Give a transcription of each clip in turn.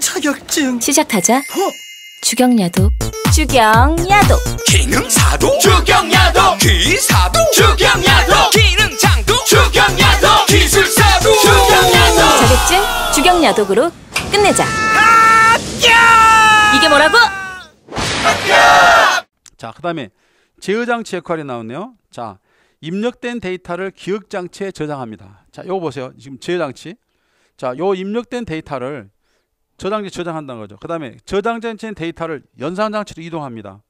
자격증 시작하자 어? 주경야도 주경야도 기능사도 주경야도 기사도 주경야도 기능장도 주경야도 기술사도 주경야도 자격증 주경야독으로 끝내자 합 이게 뭐라고? 합 자, 그 다음에 제어장치 역할이 나오네요. 자, 입력된 데이터를 기억장치에 저장합니다. 자, 요거 보세요. 지금 제어장치. 자, 요 입력된 데이터를 저장지 저장한다는 거죠. 그 다음에 저장장치인 데이터를 연산장치로 이동합니다.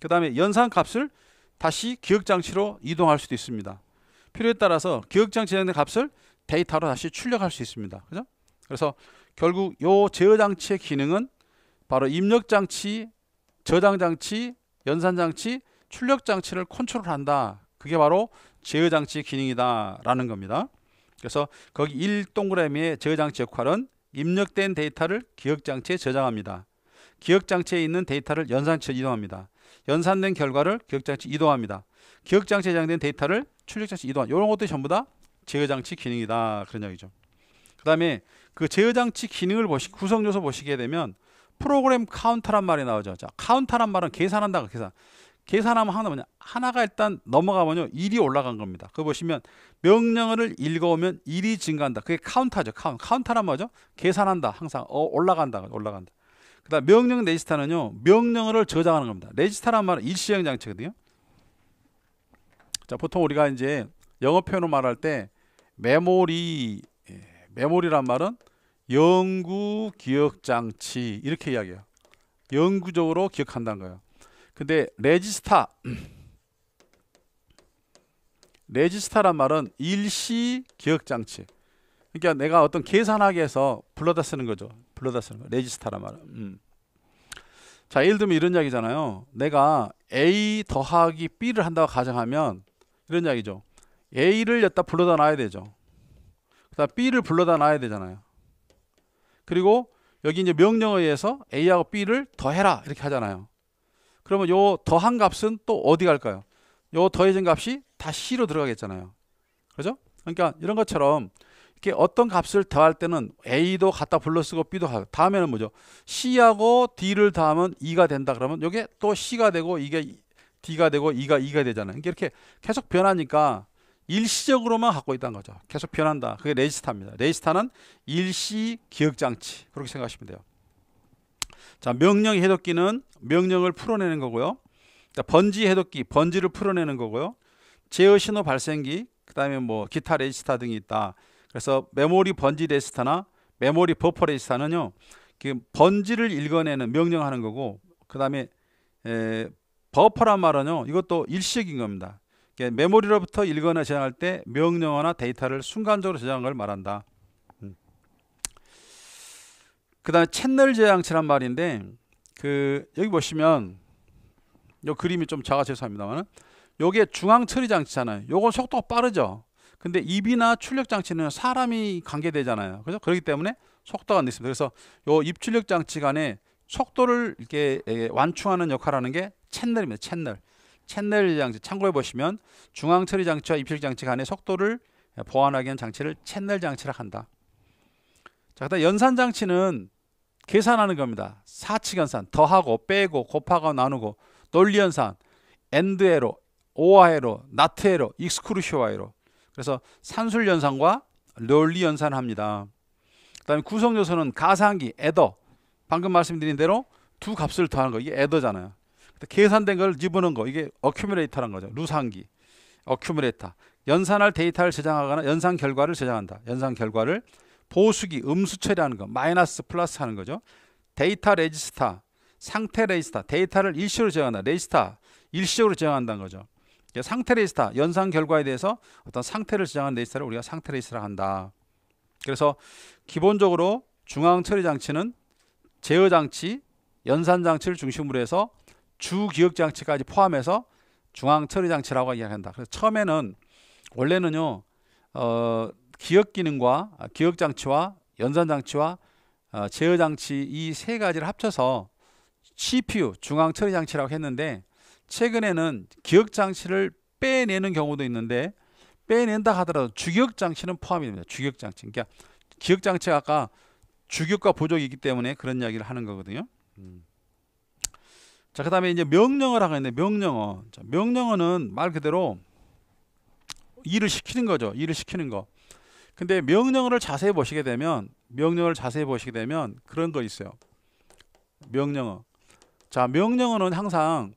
그 다음에 연산값을 다시 기억장치로 이동할 수도 있습니다. 필요에 따라서 기억장치에 있는 값을 데이터로 다시 출력할 수 있습니다. 그죠? 그래서 결국 요 제어장치의 기능은 바로 입력장치, 저장장치, 연산장치, 출력장치를 컨트롤한다. 그게 바로 제어장치의 기능이다라는 겁니다. 그래서 거기 1동그라미의 제어장치 역할은 입력된 데이터를 기억장치에 저장합니다. 기억장치에 있는 데이터를 연산처에 이동합니다. 연산된 결과를 기억장치 이동합니다. 기억장치에 저장된 데이터를 출력장치 이동합니다 이런 것들이 전부 다 제어장치 기능이다 그런 이야기죠. 그 다음에 그 제어장치 기능을 보시 구성요소 보시게 되면 프로그램 카운터란 말이 나오죠. 자, 카운터란 말은 계산한다, 계산. 계산하면 하나 뭐냐? 하나가 일단 넘어가면요. 1이 올라간 겁니다. 그 보시면 명령어를 읽어오면 1이 증가한다. 그게 카운터죠. 카운 카운터란 뭐죠? 계산한다. 항상 어, 올라간다. 올라간다. 그다음 명령 레지스타는요. 명령어를 저장하는 겁니다. 레지스타란 말은 일시형 장치거든요. 자, 보통 우리가 이제 영어 표현으로 말할 때 메모리 예, 메모리란 말은 영구 기억 장치 이렇게 이야기해요. 영구적으로 기억한다는 거예요. 근데 레지스타 레지스타란 말은 일시 기억장치 그러니까 내가 어떤 계산하기 해서 불러다 쓰는 거죠 불러다 쓰는 거 레지스타란 말은 음. 자 예를 들면 이런 이야기잖아요 내가 A 더하기 B를 한다고 가정하면 이런 이야기죠 A를 여기다 불러다 놔야 되죠 그 다음 B를 불러다 놔야 되잖아요 그리고 여기 이제 명령에 의해서 A하고 B를 더해라 이렇게 하잖아요 그러면 요 더한 값은 또 어디 갈까요? 요 더해진 값이 다 C로 들어가겠잖아요. 그죠? 그러니까 이런 것처럼 이렇게 어떤 값을 더할 때는 A도 갖다 불러 쓰고 B도 하고 다음에는 뭐죠? C하고 D를 더하면 2가 된다 그러면 이게 또 C가 되고 이게 D가 되고 e 가 e 가 되잖아요. 그러 그러니까 이렇게 계속 변하니까 일시적으로만 갖고 있다는 거죠. 계속 변한다. 그게 레지스타입니다. 레지스타는 일시 기억장치. 그렇게 생각하시면 돼요. 자, 명령 해독기는 명령을 풀어내는 거고요. 자, 번지 해독기, 번지를 풀어내는 거고요. 제어 신호 발생기, 그다음에 뭐 기타 레지스타 등이 있다. 그래서 메모리 번지 레지스타나 메모리 버퍼 레지스타는요. 그 번지를 읽어내는 명령하는 거고 그다음에 에, 버퍼란 말은요. 이것도 일시적인 겁니다. 그러니까 메모리로부터 읽거나 저장할 때 명령어나 데이터를 순간적으로 저장한 걸 말한다. 그 다음에 채널 제앙치란 말인데 그 여기 보시면 요 그림이 좀 작아 죄송합니다만 은 요게 중앙 처리 장치잖아요 요건 속도가 빠르죠 근데 입이나 출력 장치는 사람이 관계되잖아요 그래서 그렇기 때문에 속도가 안 있습니다 그래서 요 입출력 장치 간에 속도를 이렇게 예, 완충하는 역할하는 게 채널입니다 채널 채널 장치 참고해 보시면 중앙 처리 장치와 입출력 장치 간의 속도를 보완하기 위한 장치를 채널 장치라 한다 자 그다음 연산 장치는 계산하는 겁니다. 사칙연산 더하고 빼고 곱하고 나누고 논리연산 엔드에로 오아에로 나트에로 익스크루시오아에로 그래서 산술연산과 논리연산합니다. 그 다음에 구성요소는 가상기 에더 방금 말씀드린 대로 두 값을 더하는 거 이게 에더잖아요. 계산된 걸 집어넣은 거 이게 어큐뮬레이터란 거죠. 루상기 어큐뮬레이터 연산할 데이터를 저장하거나 연산 결과를 저장한다. 연산 결과를 보수기, 음수 처리하는 거, 마이너스 플러스 하는 거죠. 데이터 레지스터 상태 레지스터 데이터를 일시로 저장한다. 레지스터 일시적으로 저장한다는 거죠. 상태 레지스터 연산 결과에 대해서 어떤 상태를 저장는레지스터를 우리가 상태 레지스타라 한다. 그래서 기본적으로 중앙 처리 장치는 제어 장치, 연산 장치를 중심으로 해서 주 기억 장치까지 포함해서 중앙 처리 장치라고 이야기한다. 그래서 처음에는 원래는요. 어, 기억 기능과 아, 기억 장치와 연산 장치와 어, 제어 장치 이 세 가지를 합쳐서 CPU 중앙 처리 장치라고 했는데 최근에는 기억 장치를 빼내는 경우도 있는데 빼낸다 하더라도 주격 장치는 포함이 됩니다. 주격 장치. 그러니까 기억 장치가 아까 주격과 보조이기 때문에 그런 이야기를 하는 거거든요. 음. 자, 그다음에 이제 명령을 하고있는데 명령어. 자, 명령어는 말 그대로 일을 시키는 거죠. 일을 시키는 거. 근데 명령어를 자세히 보시게 되면 명령어를 자세히 보시게 되면 그런 거 있어요. 명령어. 자, 명령어는 항상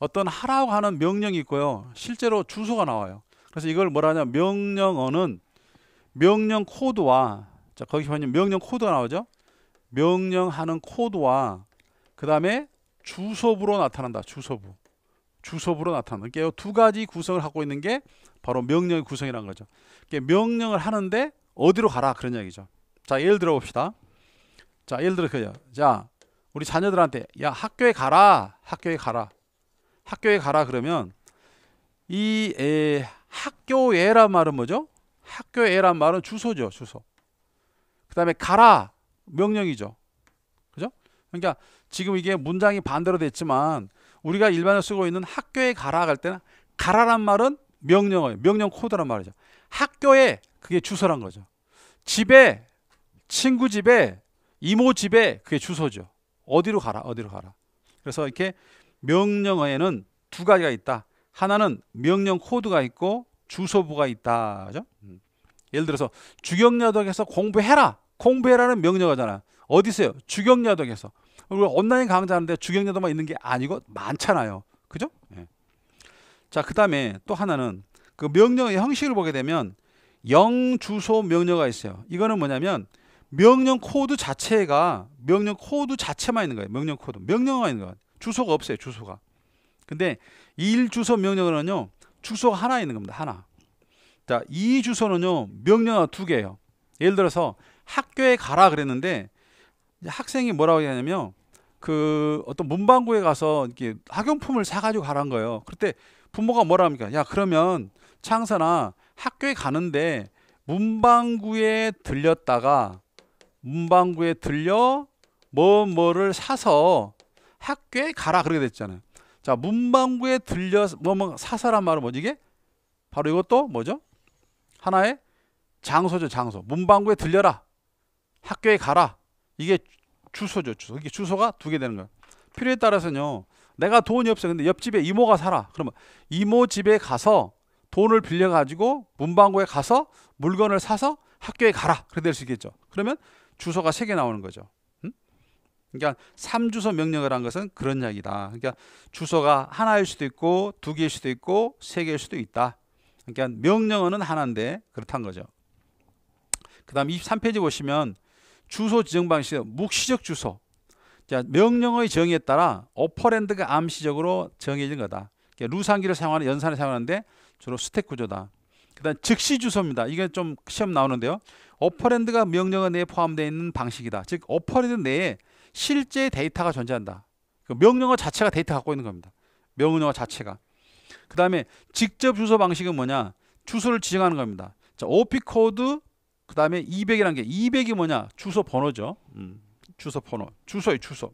어떤 하라고 하는 명령이 있고요. 실제로 주소가 나와요. 그래서 이걸 뭐라 하냐? 명령어는 명령 코드와 자, 거기 보면 명령 코드가 나오죠. 명령하는 코드와 그다음에 주소부로 나타난다. 주소부. 주소부로 나타나는 게요 두 가지 구성을 하고 있는 게 바로 명령의 구성이라는 거죠. 명령을 하는데 어디로 가라 그런 얘기죠. 자 예를 들어 봅시다. 자 예를 들어 그죠자 우리 자녀들한테 야 학교에 가라 학교에 가라 학교에 가라 그러면 이 에, 학교에란 말은 뭐죠? 학교에란 말은 주소죠 주소. 그 다음에 가라 명령이죠. 그죠? 그러니까 지금 이게 문장이 반대로 됐지만 우리가 일반으로 쓰고 있는 학교에 가라 갈 때는 가라란 말은 명령어예요. 명령 코드란 말이죠. 학교에 그게 주소란 거죠. 집에 친구 집에 이모 집에 그게 주소죠. 어디로 가라 어디로 가라. 그래서 이렇게 명령어에는 두 가지가 있다. 하나는 명령 코드가 있고 주소부가 있다. 그죠? 음. 예를 들어서 주경야덕에서 공부해라. 공부해라는 명령어잖아. 어디서요? 주경야덕에서. 우리가 온라인 강좌하는데 주경여도만 있는 게 아니고 많잖아요. 그죠? 예. 자, 그 다음에 또 하나는 그 명령의 형식을 보게 되면 영주소 명령어가 있어요. 이거는 뭐냐면 명령 코드 자체가 명령 코드 자체만 있는 거예요. 명령 코드. 명령어가 있는 거예요. 주소가 없어요. 주소가. 근데 일 주소 명령어는요. 주소가 하나 있는 겁니다. 하나. 자, 이 주소는요. 명령어 두 개예요. 예를 들어서 학교에 가라 그랬는데 학생이 뭐라고 하냐면 그 어떤 문방구에 가서 이렇게 학용품을 사가지고 가란 거예요. 그때 부모가 뭐라 합니까? 야 그러면 창선아 학교에 가는데 문방구에 들렸다가 문방구에 들려 뭐 뭐를 사서 학교에 가라 그러게 됐잖아요. 자 문방구에 들려 뭐뭐 뭐 사서란 말은 뭐지 이게? 바로 이것도 뭐죠? 하나의 장소죠 장소. 문방구에 들려라. 학교에 가라. 이게 주소죠 주소 이게 주소가 두 개 되는 거예요 필요에 따라서는요 내가 돈이 없어 근데 옆집에 이모가 살아 그러면 이모 집에 가서 돈을 빌려 가지고 문방구에 가서 물건을 사서 학교에 가라 그래 될 수 있겠죠 그러면 주소가 세 개 나오는 거죠 음? 그러니까 삼주소 명령을 한 것은 그런 이야기다 그러니까 주소가 하나일 수도 있고 두 개일 수도 있고 세 개일 수도 있다 그러니까 명령어는 하나인데 그렇다는 거죠 그 다음 23페이지 보시면 주소 지정 방식은 묵시적 주소. 자, 명령의 정의에 따라 어퍼랜드가 암시적으로 정해진 거다. 그러니까 루상기를 사용하는 연산을 사용하는데 주로 스택 구조다. 그다음 즉시 주소입니다. 이게 좀 시험 나오는데요. 어퍼랜드가 명령 내에 포함되어 있는 방식이다. 즉 어퍼랜드 내에 실제 데이터가 존재한다. 그 명령어 자체가 데이터 갖고 있는 겁니다. 명령어 자체가. 그다음에 직접 주소 방식은 뭐냐? 주소를 지정하는 겁니다. 자, 오피 코드 그 다음에 200이란 게 200이 뭐냐? 주소 번호죠. 음. 주소 번호. 주소의 주소.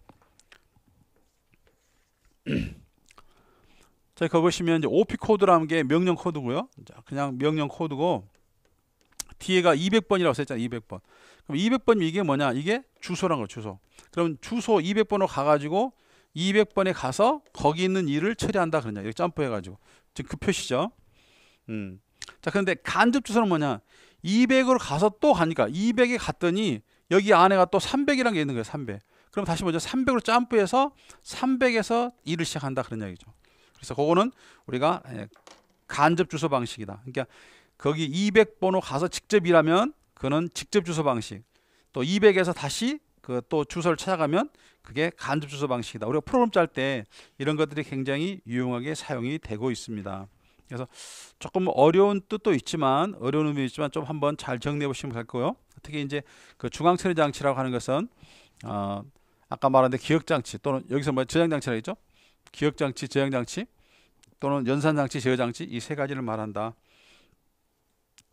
자, 이거 보시면 이제 OP 코드라는 게 명령 코드고요. 자, 그냥 명령 코드고 뒤에가 200번이라고 써있잖아요. 200번. 그럼 2 0 0번이게 뭐냐? 이게 주소란 거 주소. 그럼 주소 200번으로 가가지고 200번에 가서 거기 있는 일을 처리한다 그러냐. 이렇게 점프해가지고. 지금 그 표시죠. 음. 자, 그런데 간접 주소는 뭐냐? 200으로 가서 또 가니까 200에 갔더니 여기 안에가 또 300이라는 게 있는 거예요. 300. 그럼 다시 먼저 300으로 점프해서 300에서 일을 시작한다 그런 이야기죠. 그래서 그거는 우리가 예, 간접 주소 방식이다. 그러니까 거기 200번호 가서 직접 일하면 그는 직접 주소 방식. 또 200에서 다시 그 또 주소를 찾아가면 그게 간접 주소 방식이다. 우리가 프로그램 짤 때 이런 것들이 굉장히 유용하게 사용이 되고 있습니다. 그래서 조금 어려운 뜻도 있지만 어려운 의미 있지만 좀 한번 잘 정리해 보시면 될 거고요. 특히 이제 그 중앙 처리 장치라고 하는 것은 어, 아까 말한 대 기억 장치 또는 여기서 뭐 저장 장치라고 했죠? 기억 장치, 저장 장치 또는 연산 장치, 제어 장치 이 세 가지를 말한다.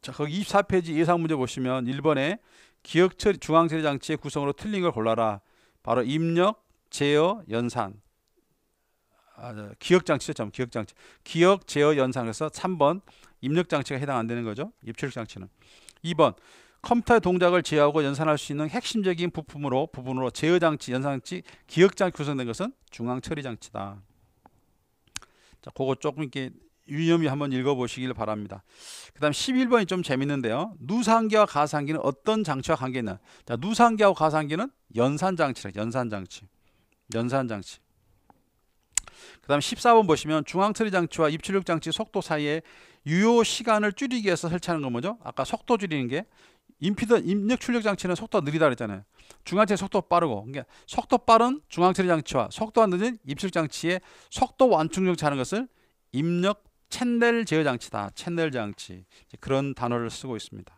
자, 거기 24페이지 예상 문제 보시면 1번에 기억 처리 중앙 처리 장치의 구성으로 틀린 걸 골라라. 바로 입력, 제어, 연산. 아, 기억 장치죠. 참 기억 장치. 기억 제어 연상에서 3번 입력 장치가 해당 안 되는 거죠. 입출력 장치는. 2번 컴퓨터의 동작을 제어하고 연산할 수 있는 핵심적인 부품으로 부분으로 제어 장치, 연산 장치, 기억 장치 구성된 것은 중앙 처리 장치다. 자, 그거 조금 이렇게 유념이 한번 읽어보시길 바랍니다. 그 다음 11번이 좀 재밌는데요. 누상기와 가상기는 어떤 장치와 관계 있나? 자, 누상기하고 가상기는 연산장치래, 연산장치. 연산장치. 그 다음 14번 보시면 중앙처리 장치와 입출력 장치 속도 사이에 유효 시간을 줄이기 위해서 설치하는 건 뭐죠? 아까 속도 줄이는 게 임피던 입력 출력 장치는 속도 느리다 그랬잖아요. 중앙처리 속도 빠르고 그러니까 속도 빠른 중앙처리 장치와 속도가 느린 입출력 장치의 속도 완충력 하는 것을 입력 챈넬 제어 장치다. 챈넬 장치 그런 단어를 쓰고 있습니다.